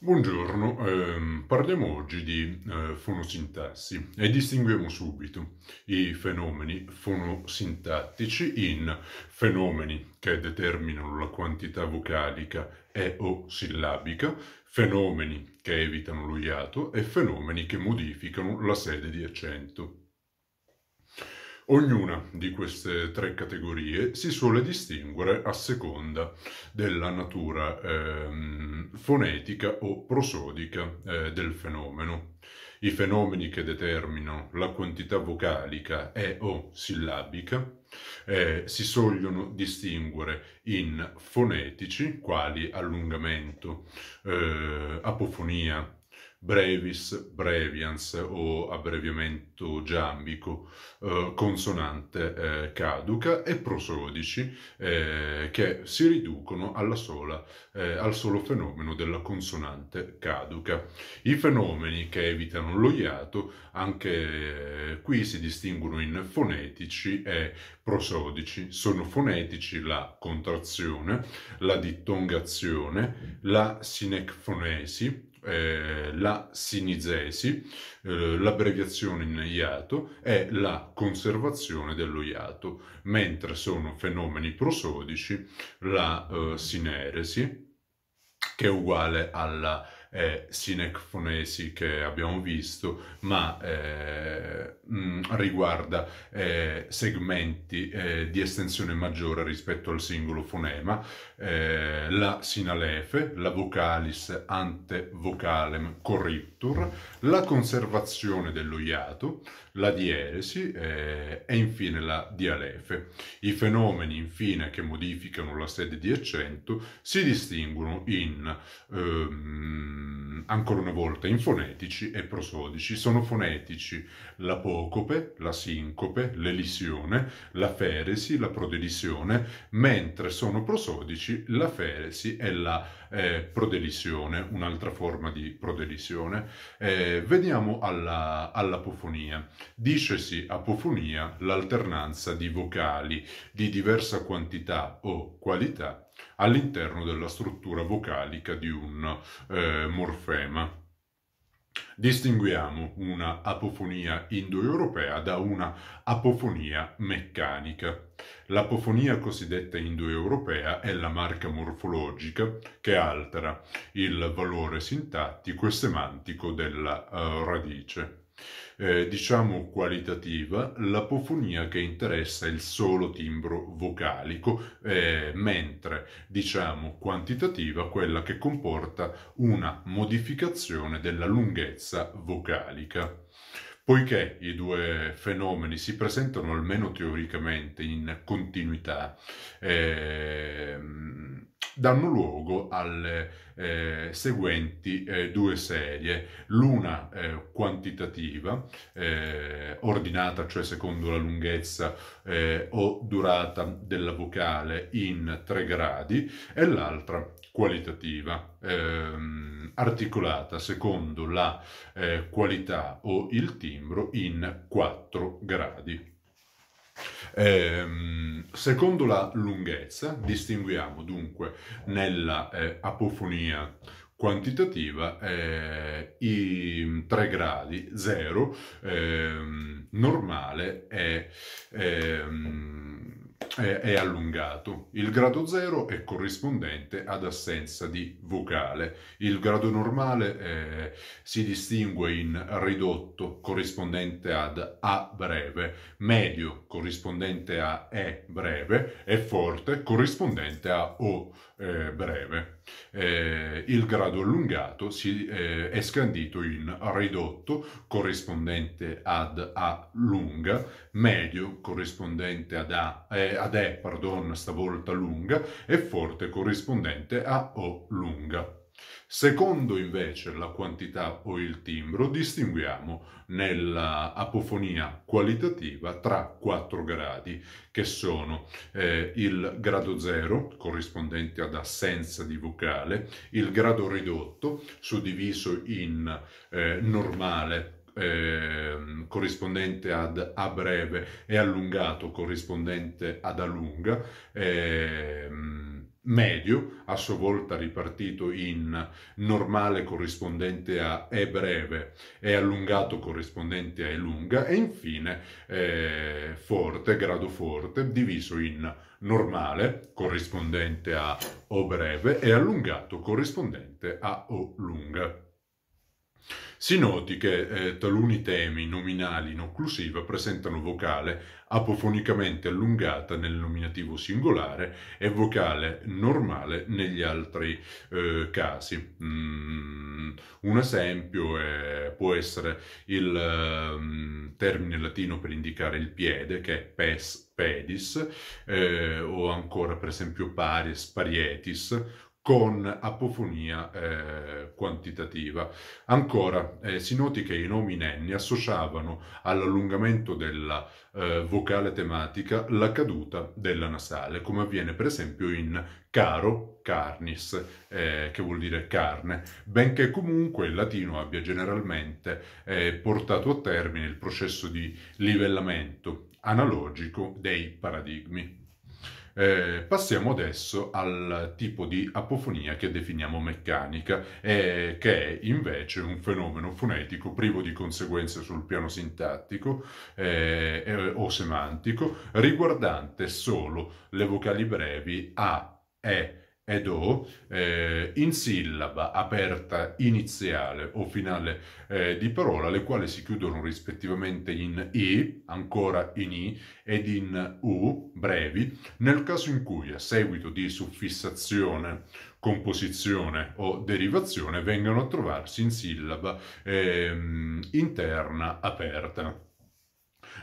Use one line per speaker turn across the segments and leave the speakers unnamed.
Buongiorno, eh, parliamo oggi di eh, fonosintassi e distinguiamo subito i fenomeni fonosintattici in fenomeni che determinano la quantità vocalica e o sillabica, fenomeni che evitano lo iato e fenomeni che modificano la sede di accento. Ognuna di queste tre categorie si suole distinguere a seconda della natura ehm, fonetica o prosodica eh, del fenomeno. I fenomeni che determinano la quantità vocalica e o sillabica eh, si sogliono distinguere in fonetici, quali allungamento, eh, apofonia, brevis brevians o abbreviamento giambico, eh, consonante eh, caduca e prosodici eh, che si riducono sola, eh, al solo fenomeno della consonante caduca. I fenomeni che evitano lo iato anche eh, qui si distinguono in fonetici e prosodici. Sono fonetici la contrazione, la dittongazione, la sinecfonesi, eh, la sinizesi, eh, l'abbreviazione in iato è la conservazione dello iato, mentre sono fenomeni prosodici la eh, sineresi, che è uguale alla eh, sinecfonesi che abbiamo visto, ma eh, mh, mm, riguarda eh, segmenti eh, di estensione maggiore rispetto al singolo fonema, eh, la sinalefe, la vocalis ante vocalem corriptur, la conservazione dello iato, la dieresi eh, e infine la dialefe. I fenomeni infine che modificano la sede di accento si distinguono in, ehm, ancora una volta, in fonetici e prosodici. Sono fonetici l'apocope, la sincope, l'elisione, la feresi, la prodelisione, mentre sono prosodici la feresi e la eh, prodelisione, un'altra forma di prodelisione. Eh, vediamo alla, all'apofonia. Dicesi apofonia l'alternanza di vocali di diversa quantità o qualità all'interno della struttura vocalica di un eh, morfema. Distinguiamo una apofonia indoeuropea da una apofonia meccanica. L'apofonia cosiddetta indoeuropea è la marca morfologica che altera il valore sintattico e semantico della uh, radice eh, diciamo qualitativa, l'apofonia che interessa il solo timbro vocalico, eh, mentre diciamo quantitativa quella che comporta una modificazione della lunghezza vocalica. Poiché i due fenomeni si presentano almeno teoricamente in continuità, ehm, danno luogo alle eh, seguenti eh, due serie, l'una eh, quantitativa, eh, ordinata cioè secondo la lunghezza eh, o durata della vocale in tre gradi, e l'altra qualitativa, ehm, articolata secondo la eh, qualità o il timbro in quattro gradi. Eh, secondo la lunghezza distinguiamo dunque nella eh, apofonia quantitativa eh, i tre gradi 0 ehm, normale e ehm, è, è allungato. Il grado 0 è corrispondente ad assenza di vocale. Il grado normale eh, si distingue in ridotto, corrispondente ad A breve, medio, corrispondente a E breve, e forte, corrispondente a O eh, breve. Eh, il grado allungato si, eh, è scandito in ridotto, corrispondente ad A lunga, medio, corrispondente ad A e è ad E, pardon, stavolta lunga, e forte corrispondente a O lunga. Secondo invece la quantità o il timbro, distinguiamo nella apofonia qualitativa tra quattro gradi, che sono eh, il grado zero, corrispondente ad assenza di vocale, il grado ridotto, suddiviso in eh, normale eh, corrispondente ad a breve e allungato corrispondente ad a lunga, eh, medio a sua volta ripartito in normale corrispondente a e breve e allungato corrispondente a e lunga e infine eh, forte, grado forte, diviso in normale corrispondente a o breve e allungato corrispondente a o lunga. Si noti che eh, taluni temi nominali in occlusiva presentano vocale apofonicamente allungata nel nominativo singolare e vocale normale negli altri eh, casi. Mm, un esempio è, può essere il um, termine latino per indicare il piede, che è pes pedis, eh, o ancora per esempio paries parietis, con apofonia eh, quantitativa. Ancora, eh, si noti che i nomi nenni associavano all'allungamento della eh, vocale tematica la caduta della nasale, come avviene per esempio in caro, carnis, eh, che vuol dire carne, benché comunque il latino abbia generalmente eh, portato a termine il processo di livellamento analogico dei paradigmi. Eh, passiamo adesso al tipo di apofonia che definiamo meccanica, eh, che è invece un fenomeno fonetico privo di conseguenze sul piano sintattico eh, eh o semantico, riguardante solo le vocali brevi A, E, e o eh, in sillaba aperta iniziale o finale eh, di parola, le quali si chiudono rispettivamente in i, ancora in i, ed in u, brevi, nel caso in cui a seguito di suffissazione, composizione o derivazione vengano a trovarsi in sillaba eh, interna aperta.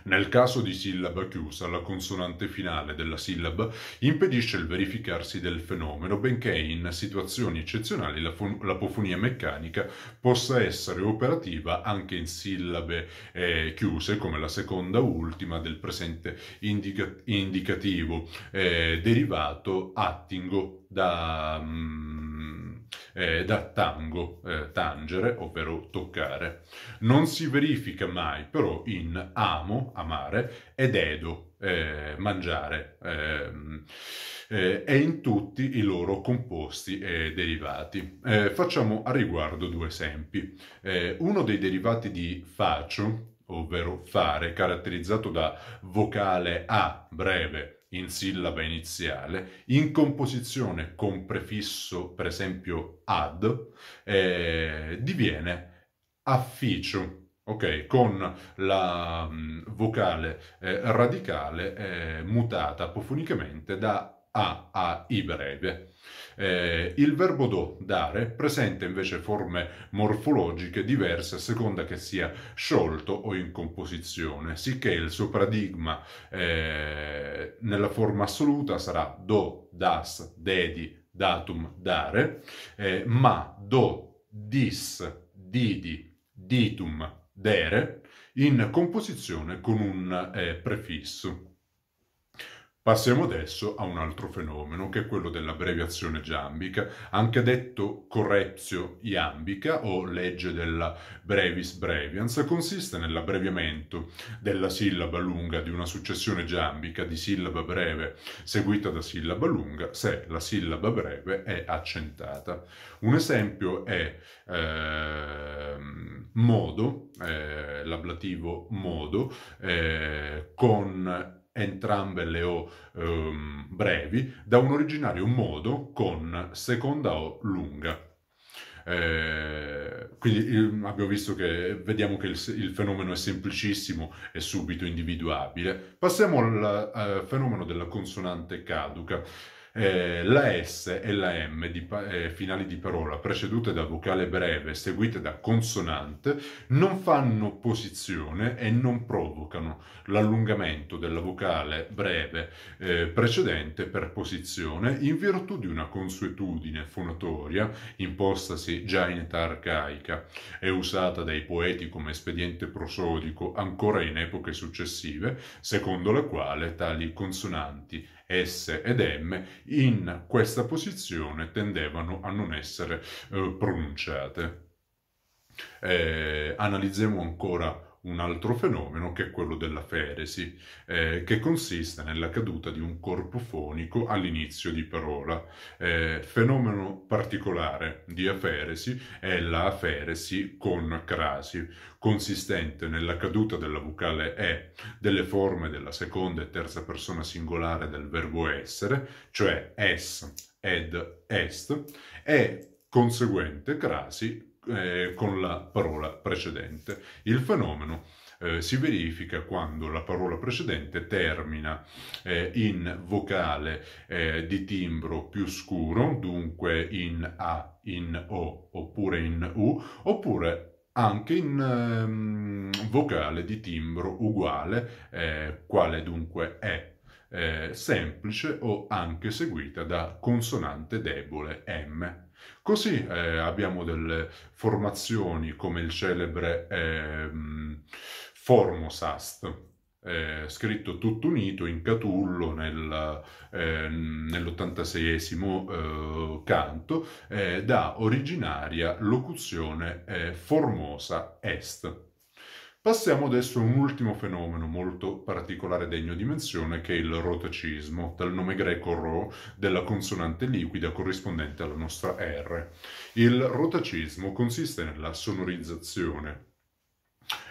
Nel caso di sillaba chiusa, la consonante finale della sillaba impedisce il verificarsi del fenomeno, benché in situazioni eccezionali l'apofonia meccanica possa essere operativa anche in sillabe eh, chiuse, come la seconda ultima del presente indica indicativo eh, derivato attingo da... Mm, eh, da tango, eh, tangere, ovvero toccare. Non si verifica mai però in amo, amare, ed edo, eh, mangiare eh, eh, e in tutti i loro composti e derivati. Eh, facciamo a riguardo due esempi. Eh, uno dei derivati di faccio, ovvero fare, caratterizzato da vocale A breve in sillaba iniziale, in composizione con prefisso, per esempio ad, eh, diviene afficio. Ok, con la mh, mm, vocale eh, radicale eh, mutata apofonicamente da a a i breve. Eh, il verbo do, dare, presenta invece forme morfologiche diverse a seconda che sia sciolto o in composizione, sicché il suo paradigma eh, nella forma assoluta sarà do, das, dedi, datum, dare, eh, ma do, dis, didi, ditum, dere, in composizione con un eh, prefisso. Passiamo adesso a un altro fenomeno, che è quello dell'abbreviazione giambica, anche detto correzio iambica o legge della brevis brevians, consiste nell'abbreviamento della sillaba lunga di una successione giambica di sillaba breve seguita da sillaba lunga se la sillaba breve è accentata. Un esempio è eh, modo, eh, l'ablativo modo, eh, con entrambe le O ehm, brevi, da un originario modo con seconda O lunga. Eh, quindi ehm, abbiamo visto che vediamo che il, il, fenomeno è semplicissimo e subito individuabile. Passiamo al eh, fenomeno della consonante caduca eh, la S e la M di, eh, finali di parola precedute da vocale breve seguite da consonante non fanno posizione e non provocano l'allungamento della vocale breve eh, precedente per posizione in virtù di una consuetudine fonatoria impostasi già in età arcaica e usata dai poeti come espediente prosodico ancora in epoche successive, secondo la quale tali consonanti S ed M in questa posizione tendevano a non essere eh, pronunciate. Eh, analizziamo ancora un altro fenomeno che è quello della feresi, eh, che consiste nella caduta di un corpo fonico all'inizio di parola. Eh, fenomeno particolare di aferesi è la aferesi con crasi, consistente nella caduta della vocale E delle forme della seconda e terza persona singolare del verbo essere, cioè es, ed, est, e conseguente crasi eh, con la parola precedente. Il fenomeno eh, si verifica quando la parola precedente termina eh, in vocale eh, di timbro più scuro, dunque in A, in O oppure in U, oppure anche in ehm, vocale di timbro uguale, eh, quale dunque è eh, semplice o anche seguita da consonante debole M. Così eh, abbiamo delle formazioni come il celebre eh, Formosast, eh, scritto tutto unito in Catullo nel, eh, nell86 eh, canto, eh, da originaria locuzione eh, formosa est. Passiamo adesso a un ultimo fenomeno molto particolare degno di menzione che è il rotacismo, dal nome greco ro della consonante liquida corrispondente alla nostra R. Il rotacismo consiste nella sonorizzazione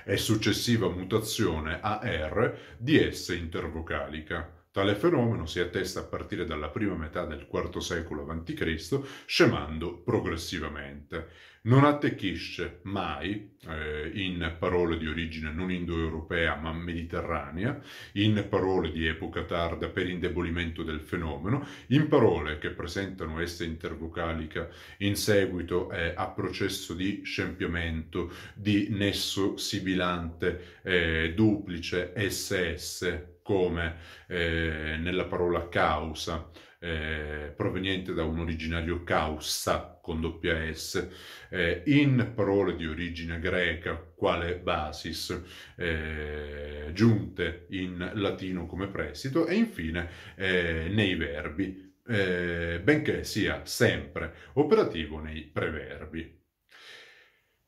e successiva mutazione a R di S intervocalica Tale fenomeno si attesta a partire dalla prima metà del IV secolo a.C., scemando progressivamente. Non attecchisce mai, eh, in parole di origine non indoeuropea ma mediterranea, in parole di epoca tarda per indebolimento del fenomeno, in parole che presentano esse intervocalica in seguito eh, a processo di scempiamento, di nesso sibilante eh, duplice SS come eh, nella parola causa, eh, proveniente da un originario causa con doppia S, eh, in parole di origine greca, quale basis, eh, giunte in latino come prestito e infine eh, nei verbi, eh, benché sia sempre operativo nei preverbi.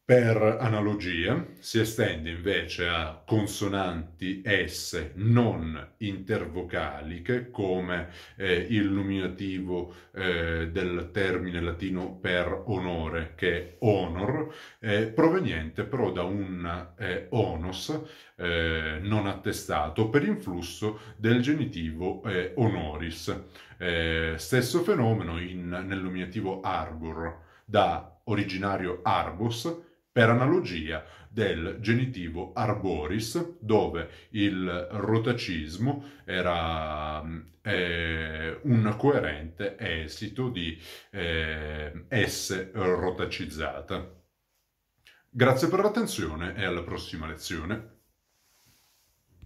Per analogia si estende invece a consonanti S non intervocaliche come eh, nominativo eh, del termine latino per onore che è honor, eh, proveniente però da un eh, onos eh, non attestato per influsso del genitivo eh, honoris. stesso fenomeno in, nell'uminativo arbor da originario arbos per analogia del genitivo arboris, dove il rotacismo era eh, un coerente esito di eh, S rotacizzata. Grazie per l'attenzione e alla prossima lezione.